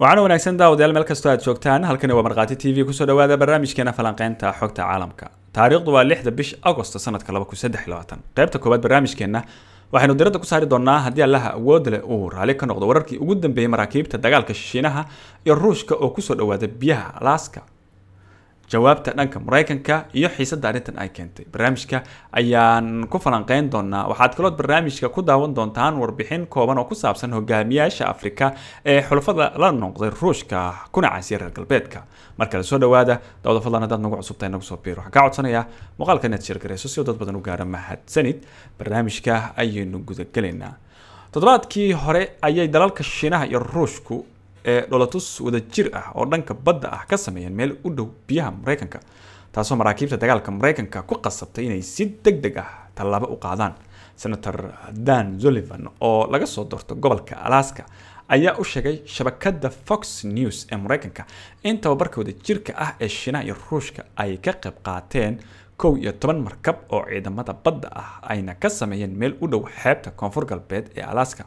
wacan wanaagsan daawadayaal meel kastoo aad joogtaan halkani waa markhaati t v kusoo dhawaada barnaamijkeena falanqeynta xogta caalamka taariikhdu waa lixda bisha agosto sanadka laba kun qaybta koowaad barnaamijkeenna waxaynu diradda ku saari doonaa haddii allaha awood leh uu raali ka noqdo wararkii ugu dambeeyey maraakiibta dagaalka shiinaha iyo ruushka oo kusoo dhawaada biyaha alaska jawaabta dhanka maraykanka iyo xiisadda arrintan ay keentay barnaamijka ayaan ku falanqeyn doonaa waxaad kalood barnaamijka ku daawan doontaan warbixin kooban oo ku saabsan hogaamiyaasha afrika ee xulafada la noqday ruushka kuna casiya reer galbeedka mar kale soo dhawaada dawda fadlan haddaad nagu cusubtahay nagu soo biir waxaan kaa codsanaya muuqaalka inaad sheergarayso si oo dad badan u gaara mahadsanid barnaamijka ayaynu gudagelaynaa toddobaadkii hore ayay dalalka shiinaha iyo ruushku ee dholatus wada jir ah oo dhanka badda ah ka sameeyeen meel u dhow biyaha maraykanka taasoo maraakiibta dagaalka maraykanka ku qasabtay inay si deg deg ah tallaabo u qaadaan senator dan zullivan oo laga soo doorto gobolka alaska ayaa u sheegay shabakada fox news ee maraykanka in tababarka wada jirka ah ee shiinaha iyo ruushka ay ka qayb qaateen kow iyo toban markab oo ciidamada badda ah ayna ka sameeyeen meel u dhow xeebta koonfur galbeed ee alaska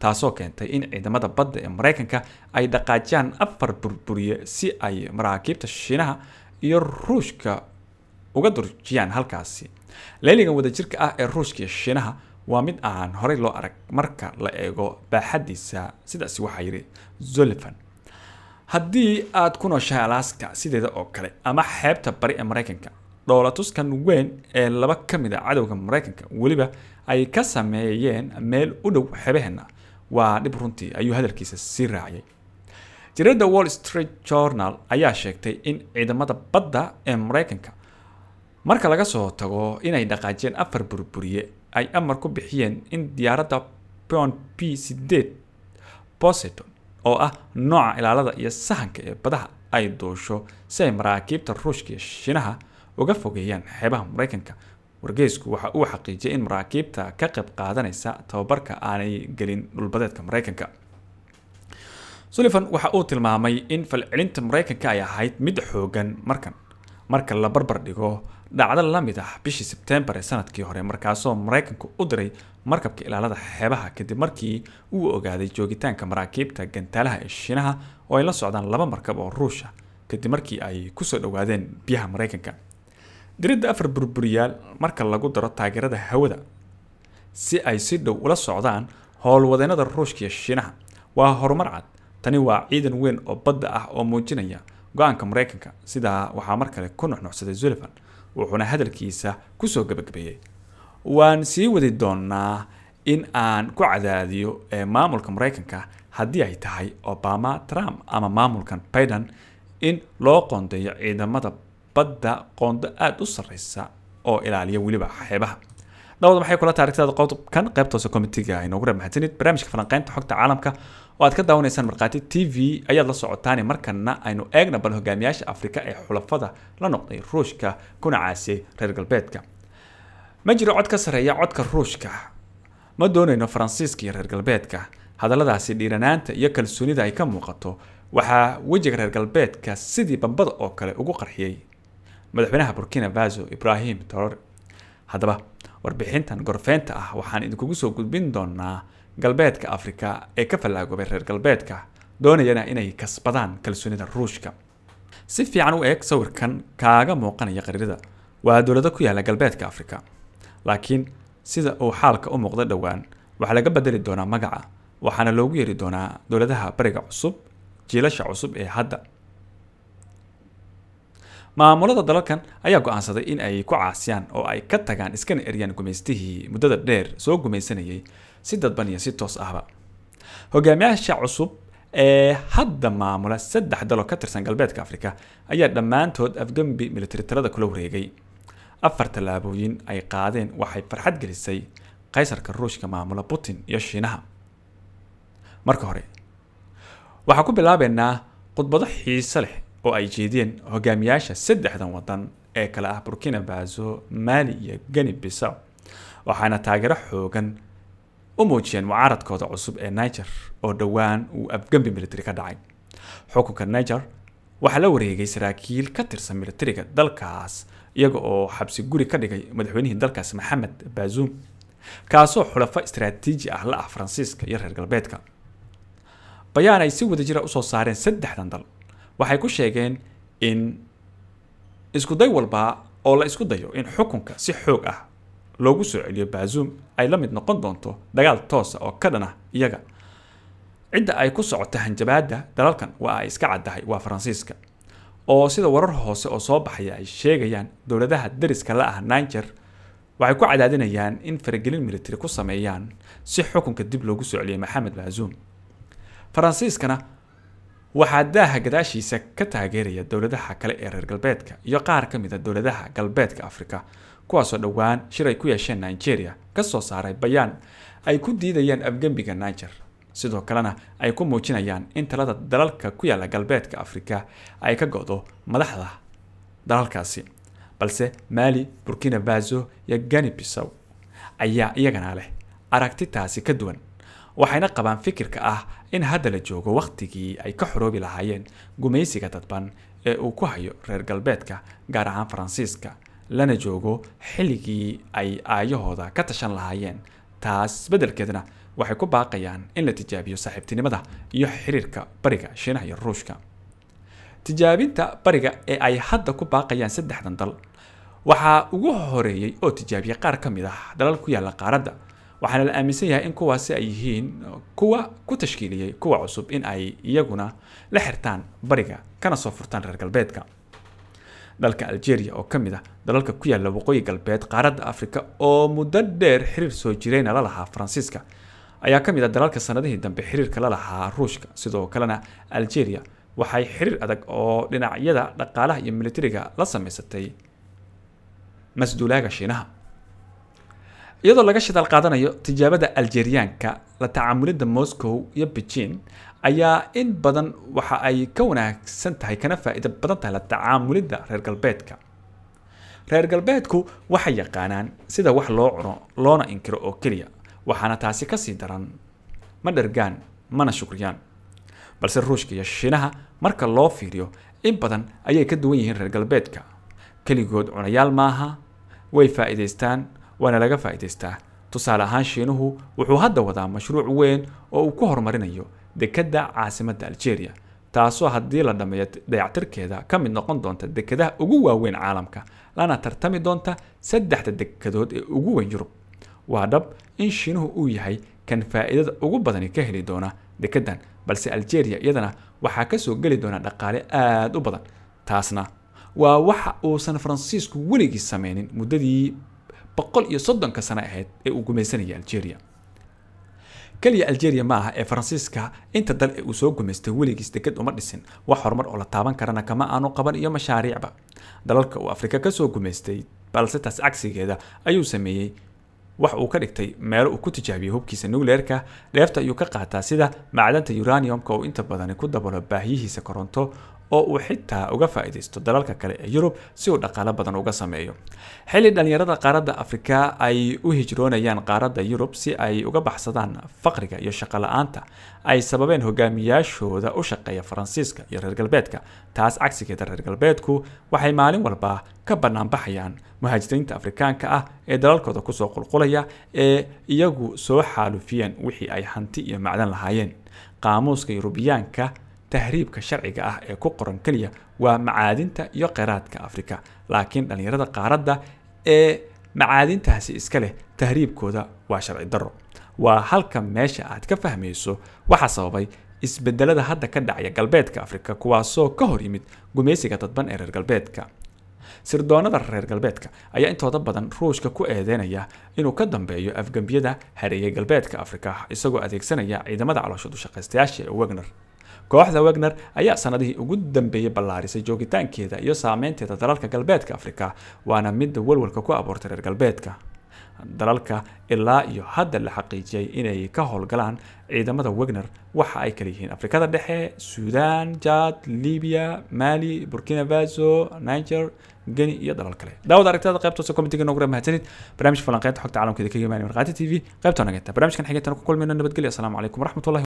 taasoo keentay in ciidamada badda ee maraykanka ay dhaqaajiyaan afar burburiye si ay maraakiibta shiinaha iyo ruushka uga durjiyaan halkaasi leeligan wadajirka ah ee ruushka iyo shiinaha waa mid aan horey loo arag marka la eego baaxadiisa sidaasi waxaa yidhi zolifan haddii aad ku nooshahay alaska sideeda oo kale ama xeebta bari ee maraykanka dhoolatuskan weyn ee laba ka mid a ah cadowga maraykanka weliba ay ka sameeyeen meel u dhow xebaheenna waa dhib runtii ayuu hadalkiisa sii raacyay jareeda wall street journal ayaa sheegtay in ciidamada badda ee maraykanka marka laga soo tago inay dhaqaajiyeen afar burburiye ay amar ku bixiyeen in diyaaradda pon p sideed poseton oo ah nooca ilaalada iyo sahanka ee badaha ay duusho si ay maraakiibta ruushka iyo shiinaha uga fogeeyaan xeebaha maraykanka wargeysku waxa uu xaqiijiyay in maraakiibta ka qayb qaadanaysa tababarka aanay gelin dhulbadeedka maraykanka sullivan waxa uu tilmaamay in falcelinta maraykanka ay ahayd mid xoogan markan marka la barbar dhigo dhacdo la mid ah bishii sebtembar ee sanadkii hore markaasoo maraykanku u diray markabka ilaalada xeebaha kadib markii uu ogaaday joogitaanka maraakiibta gantaalaha ee shiinaha oo ay la socdaan laba markab oo ruusha kadib markii ay kusoo dhowaadeen biyaha maraykanka diridda afar burburiyaal marka lagu daro taageerada hawada si ay si dhow ula socdaan howlwadeennada ruushka iyo shiinaha waa horumar cad tani waa ciidan weyn oo badda ah oo muujinaya go-aanka maraykanka sidaa waxaa mar kale ku nuxnuxsaday sullivan wuxuuna hadalkiisa kusoo gebagabeeyey waan sii wadi doonnaa in aan ku cadaadiyo ee maamulka maraykanka haddii ay tahay obama trump ama maamulkan baiden in loo qoondeeyo ciidamada badda qondo aada u sarreysa oo ilaaliya weliba xeebaha dhawada maxay kula taarigtada qodobkan qaybtoose komitiga inoogu mahadsanid barnaamijka falanqeynta xogta caalamka oo aad ka daawanaysaan markhaati t v ayaad la socotaani markana aynu eegna bal hogaamiyaasha afrika ee xulafada la noqday ruushka kuna caasiyey reer galbeedka ma jiro cod ka sarreeya codka ruushka ma doonayno faransiiska iyo reer galbeedka hadalladaasi dhiiranaanta iyo kalsoonida ay ka muuqato waxaa wejiga reer galbeedka sidii bambada oo kale ugu qarxiyey madaxweynaha burkina faso ibrahim toror haddaba warbixintan gorfeynta ah waxaan idinkugu soo gudbin doonaa galbeedka afrika ee ka fallaagobay reer galbeedka doonayana inay kasbadaan kalsoonida ruushka si fiican u eeg sawirkan kaaga muuqanaya qariirada waa dowlado ku yaalla galbeedka afrika laakiin sida uu xaalka u muuqda dhowaan waxaa laga bedeli doonaa magaca waxaana loogu yeeri doonaa dowladaha bariga cusub jiilasha cusub ee hadda maamulada dalalkan ayaa go'aansaday in ay ku caasiyaan oo ay ka tagaan iskana eryaan gumaystihii muddada dheer soo gumaysanayay si dadban iyo si toos ahba hogaamiyaasha cusub ee hadda maamula saddex dalo ka tirsan galbeedka afrika ayaa dhammaantood afgembi militari talada kula wareegay afar tallaabooyin ay qaadeen waxay farxad gelisay qaysarka ruushka maamula putin iyo shiinaha marka hore waxaa ku bilaabeynaa khudbado xiiso leh oo ay jeedeen hogaamiyaasha saddexdan wadan ee kale ah burkina baso maali iyo geni bisaw waxaana taageero xoogan u muujiyeen mucaaradkooda cusub ee niger oo dhowaan uu afgembi militari ka dhacay xukunka niger waxaa la wareegay saraakiil ka tirsan militariga dalkaas iyaga oo xabsi guri ka dhigay madaxweynihii dalkaas maxamed bazuum kaasoo xulafo istaraatiiji ah la ah faransiiska iyo reer galbeedka bayaan ay si wada jira ah usoo saareen saddexdan dal waxay ku sheegeen in iskuday walba oo la isku dayo in xukunka si xoog ah loogu soo celiyo baazuum ay la mid noqon doonto dagaal toosa oo ka dhan ah iyaga cidda ay ku socoto hanjabaadda dalalkan waa ay iska caddahay waa faransiiska oo sida warar hoose oo soo baxaya ay sheegayaan dowladaha dariska la ah niger waxay ku cadaadinayaan in faragelin militari ku sameeyaan si xukunka dib loogu soo celiyay maxamed baazuum faransiiskana waxaa daaha gadaashiisa ka taageeraya dowladaha kale ee reer galbeedka iyo qaar ka mid a ah dowladaha galbeedka afrika kuwaasoo dhowaan shiray ku yeesheen nigeria kasoo saaray bayaan ay ku diidayaan afgembiga niger sidoo kalena ay ku muujinayaan in talada dalalka ku yaalla galbeedka afrika ay ka go-do madaxda dalalkaasi balse maali burkina faso iyo gani bisow ayaa iyagana leh aragti taasi ka duwan waxayna qabaan fikirka ah in hadda la joogo wakhtigii ay ka xoroobi lahaayeen gumaysiga dadban ee uu ku hayo reer galbeedka gaar ahaan faransiiska lana joogo xilligii ay aayahooda ka tashan lahaayeen taas beddelkeedna waxay ku baaqayaan in la tijaabiyo saaxiibtinimada iyo xiriirka bariga shiinaha iyo ruushka tijaabinta bariga ee ay hadda ku baaqayaan saddexdan dal waxaa ugu horeeyey oo tijaabiya qaar ka mid ah dalal ku yaalla qaaradda waxaana la aaminsan yahay in kuwaasi ay yihiin uh, kuwa ku tashkiiliyey kuwa cusub in ay iyaguna la xirtaan bariga kana soo furtaan reer galbeedka dalka algeria oo ka mid ah dalalka ku yaalla waqooyi galbeed qaaradda afrika oo muddo dheer xiriir soo jireyna la lahaa faransiiska ayaa ka mid ah dalalka sanadihii dambe xiriirka la lahaa ruushka sidoo kalena algeria waxay xiriir adag oo dhinacyada dhaqaalaha iyo militariga la samaysatay masduulaaga shiinaha iyadoo laga shidaal qaadanayo tijaabada aljeriyaanka la tacaamulidda moscow iyo beijing ayaa in badan waxa ay ka wanaagsan tahay kana faa'iido badan tahay la tacaamulidda reer galbeedka reer galbeedku waxay yaqaanaan sida wax loo cuno loona inkiro oo keliya waxaana taasi kasii daran ma dhergaan mana shukriyaan balse ruushka iyo shiinaha marka loo fiiriyo in badan ayay ka duwan yihiin reer galbeedka keligood cunayaal maaha way faa'iidaystaan waana laga faa'idaystaa tusaale ahaan shiinuhu wuxuu hadda wadaa mashruuc weyn oo uu ku horumarinayo dekedda caasimadda algeria taasoo haddii la dhammeeyo dayactirkeeda ka mid noqon doonta dekedaha ugu waaweyn caalamka lana tartami doonta saddexda dekedood ee ugu weyn yurub waa dhab in shiinuhu uu yahay kan faa'iidada ugu badani ka heli doona dekedan balse algeria iyadana waxaa ka soo geli doona dhaqaale aada u badan taasna waa waxa uusan faransiisku weligii sameynin muddadii boqol iyo soddonka sano ahayd ee uu gumaysanayay algeria keliya algeria ma aha ee faransiiska inta dal ee uu soo gumaystay weligiis deked uma dhisin wax horumar oo la taaban karana kama aanu qaban iyo mashaariicba dalalka uu afrika kasoo gumaystay balse taas cagsigeeda ayuu sameeyey wax uu ka dhigtay meelo uu ku tijaabiyey hubkiisa nucleerka dheefta ayuu ka qaataa sida macdanta uraniumka oo inta badani ku dabalo baahiyihiisa koronto oo uu xitaa uga faa'iidaysto dalalka kale ee yurub si uu dhaqaalo badan uga sameeyo xilli dhallinyarada qaaradda afrika ay u hijroonayaan qaaradda yurub si ay uga baxsadaan faqriga iyo shaqola-aanta ay sababeen hogaamiyaashooda u shaqeeya faransiiska iyo reer galbeedka taas cagsigeeda reer galbeedku waxay maalin walba ka bannaanbaxayaan muhaajiriinta afrikaanka ah ee dalalkooda kusoo qulqulaya ee iyagu soo xaalufiyeen wixii ay hanti iyo macdan lahaayeen qaamuuska yurubiyaanka tahriibka sharciga ah ee ku qoran keliya waa macaadinta iyo kheyraadka afrika laakiin dhallinyarada qaaradda ee macaadintaasi iska leh tahriibkooda waa sharci darro waa halka meesha aad ka fahmayso waxaa sababay isbedelada hadda ka dhacya galbeedka afrika kuwaasoo ka hor yimid gumaysiga dadban ee reer galbeedka sirdoonada reer galbeedka ayaa intooda badan ruushka ku eedeynaya inuu ka dambeeyo afgembiyada hareeyay galbeedka afrika isagoo adeegsanaya ciidamada caloosha dushaqaystayaasha ee wagner kooxda wegner ayaa sanadihii ugu dambeeyey ballaarisay joogitaankeeda iyo saameynteeda dalalka galbeedka afrika waana mid walwalka ku abuurtay reer galbeedka dalalka ilaa iyo hadda la xaqiijiyay inay ka howlgalaan ciidamada wegner waxa ay kala yihiin afrikada dhexe suudan jad libiya mali burkina faso niger geni iyo dalal kale daawad aragtada qaybtoose komitiga noogu mahadsanid barnaamij falanqeynta xogta caalamkeeda ka yimaani markhaati t v qaybtaa nageenta barnamijkan xigintana ku kulmayno nabadgelyo asalaamu calaykum waraxmatullahi